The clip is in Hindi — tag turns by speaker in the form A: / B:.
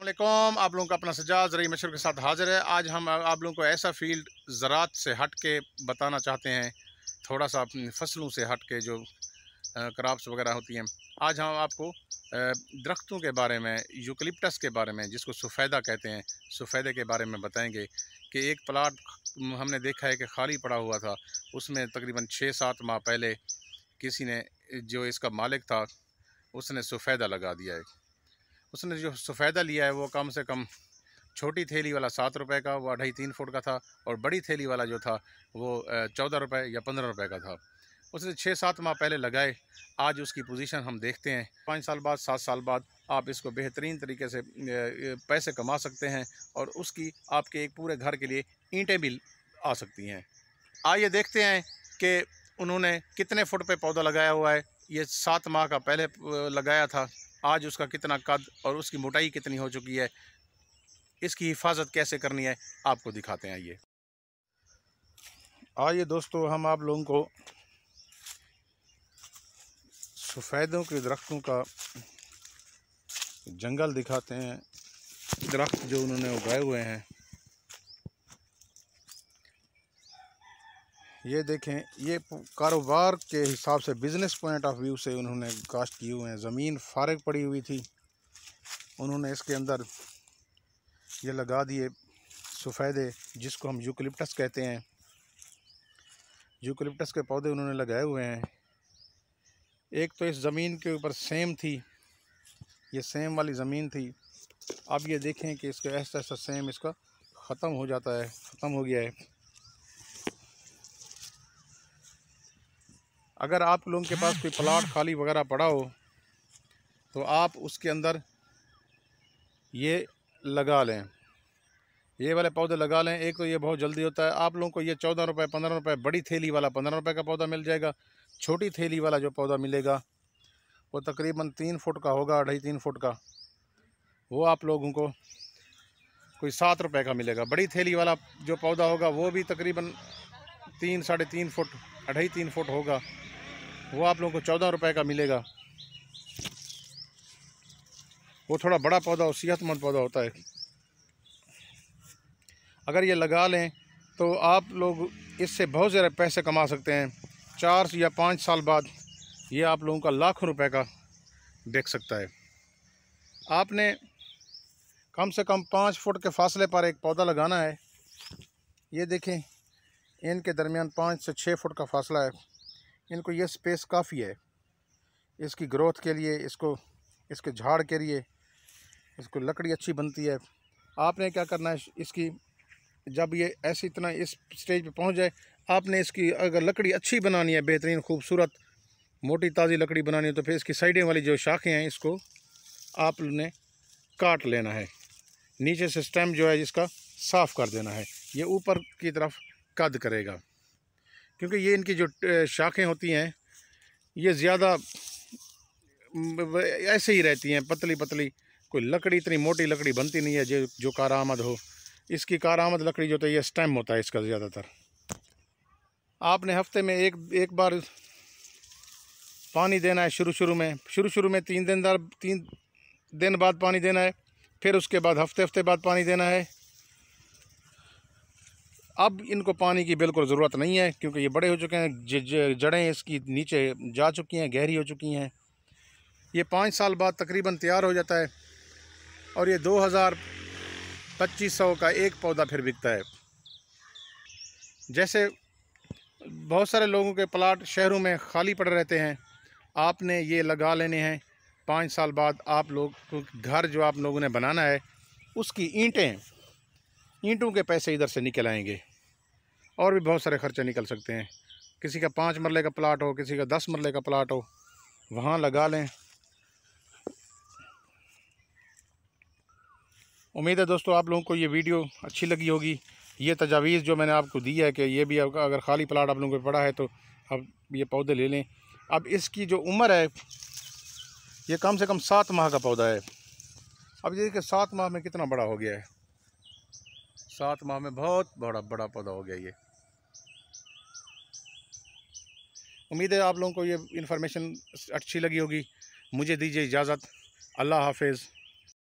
A: अल्लाम आप लोगों का अपना सजा ज़रिए मशर के साथ हाज़िर है आज हम आप लोगों को ऐसा फील्ड ज़रात से हट के बताना चाहते हैं थोड़ा सा अपनी फसलों से हट के जो क्राप्स वगैरह होती हैं आज हम आपको दरख्तों के बारे में यूकलिप्टस के बारे में जिसको सफ़ैदा कहते हैं सफ़ैदे के बारे में बताएंगे कि एक प्लाट हमने देखा है कि खाली पड़ा हुआ था उसमें तकरीबन छः सात माह पहले किसी ने जो इसका मालिक था उसने सफ़ैदा लगा दिया है उसने जो सफ़ेदा लिया है वो कम से कम छोटी थैली वाला सात रुपए का वो अढ़ाई तीन फुट का था और बड़ी थैली वाला जो था वो चौदह रुपए या पंद्रह रुपए का था उसने छः सात माह पहले लगाए आज उसकी पोजीशन हम देखते हैं पाँच साल बाद सात साल बाद आप इसको बेहतरीन तरीके से पैसे कमा सकते हैं और उसकी आपके एक पूरे घर के लिए ईंटें भी आ सकती हैं आइए देखते हैं कि उन्होंने कितने फुट पे पौधा लगाया हुआ है ये सात माह का पहले लगाया था आज उसका कितना कद और उसकी मोटाई कितनी हो चुकी है इसकी हिफाजत कैसे करनी है आपको दिखाते हैं ये आइए दोस्तों हम आप लोगों को सफ़ेदों के दरख्तों का जंगल दिखाते हैं दरख्त जो उन्होंने उगाए हुए हैं ये देखें ये कारोबार के हिसाब से बिज़नेस पॉइंट ऑफ व्यू से उन्होंने काश्त किए हुए हैं ज़मीन फारग पड़ी हुई थी उन्होंने इसके अंदर ये लगा दिए सफ़ेदे जिसको हम यूकलिप्टस कहते हैं यूकलिप्टस के पौधे उन्होंने लगाए हुए हैं एक तो इस ज़मीन के ऊपर सेम थी ये सेम वाली ज़मीन थी अब ये देखें कि इसका ऐसा ऐसा सेम इसका ख़त्म हो जाता है ख़त्म हो गया है अगर आप लोगों के पास कोई प्लाट खाली वगैरह पड़ा हो तो आप उसके अंदर ये लगा लें ये वाले पौधे लगा लें एक तो ये बहुत जल्दी होता है आप लोगों को ये चौदह रुपये पंद्रह रुपये बड़ी थैली वाला पंद्रह रुपये का पौधा मिल जाएगा छोटी थैली वाला जो पौधा मिलेगा वो तकरीबन तीन फुट का होगा ढाई तीन फुट का वो आप लोगों को कोई सात रुपए का मिलेगा बड़ी थैली वाला जो पौधा होगा वो भी तकरीबन तीन साढ़े तीन फुट अढ़ाई तीन फुट होगा वो आप लोगों को चौदह रुपये का मिलेगा वो थोड़ा बड़ा पौधा और सेहतमंद पौधा होता है अगर ये लगा लें तो आप लोग इससे बहुत ज़्यादा पैसे कमा सकते हैं चार या पाँच साल बाद ये आप लोगों का लाखों रुपए का देख सकता है आपने कम से कम पाँच फुट के फासले पर एक पौधा लगाना है ये देखें इनके दरमियान पाँच से छः फुट का फासला है इनको ये स्पेस काफ़ी है इसकी ग्रोथ के लिए इसको इसके झाड़ के लिए इसको लकड़ी अच्छी बनती है आपने क्या करना है इसकी जब ये ऐसी इतना इस स्टेज पे पहुंच जाए आपने इसकी अगर लकड़ी अच्छी बनानी है बेहतरीन खूबसूरत मोटी ताज़ी लकड़ी बनानी है तो फिर इसकी साइडें वाली जो शाखें हैं इसको आपने काट लेना है नीचे से स्टेम जो है इसका साफ़ कर देना है ये ऊपर की तरफ कद करेगा क्योंकि ये इनकी जो शाखें होती हैं ये ज़्यादा ऐसे ही रहती हैं पतली पतली कोई लकड़ी इतनी मोटी लकड़ी बनती नहीं है जो जो आमद हो इसकी आमद लकड़ी जो तो ये स्टैम होता है इसका ज़्यादातर आपने हफ्ते में एक एक बार पानी देना है शुरू शुरू में शुरू शुरू में तीन दिन दर तीन दिन बाद पानी देना है फिर उसके बाद हफ्ते हफ्ते बाद पानी देना है अब इनको पानी की बिल्कुल ज़रूरत नहीं है क्योंकि ये बड़े हो चुके हैं जड़ें इसकी नीचे जा चुकी हैं गहरी हो चुकी हैं ये पाँच साल बाद तकरीबन तैयार हो जाता है और ये दो हज़ार पच्चीस सौ का एक पौधा फिर बिकता है जैसे बहुत सारे लोगों के प्लाट शहरों में खाली पड़ रहते हैं आपने ये लगा लेने हैं पाँच साल बाद आप लोग घर जो आप लोगों ने बनाना है उसकी ईंटें ईंटों के पैसे इधर से निकल आएंगे और भी बहुत सारे ख़र्चे निकल सकते हैं किसी का पाँच मरले का प्लाट हो किसी का दस मरले का प्लाट हो वहाँ लगा लें उम्मीद है दोस्तों आप लोगों को ये वीडियो अच्छी लगी होगी ये तजावीज़ जो मैंने आपको दी है कि ये भी अगर खाली प्लाट आप लोगों को पड़ा है तो अब ये पौधे ले लें अब इसकी जो उम्र है ये कम से कम सात माह का पौधा है अब ये देखिए सात माह में कितना बड़ा हो गया है सात माह में बहुत बड़ा बड़ा पौधा हो गया ये उम्मीद है आप लोगों को ये इन्फॉर्मेशन अच्छी लगी होगी मुझे दीजिए इजाज़त अल्लाह हाफिज़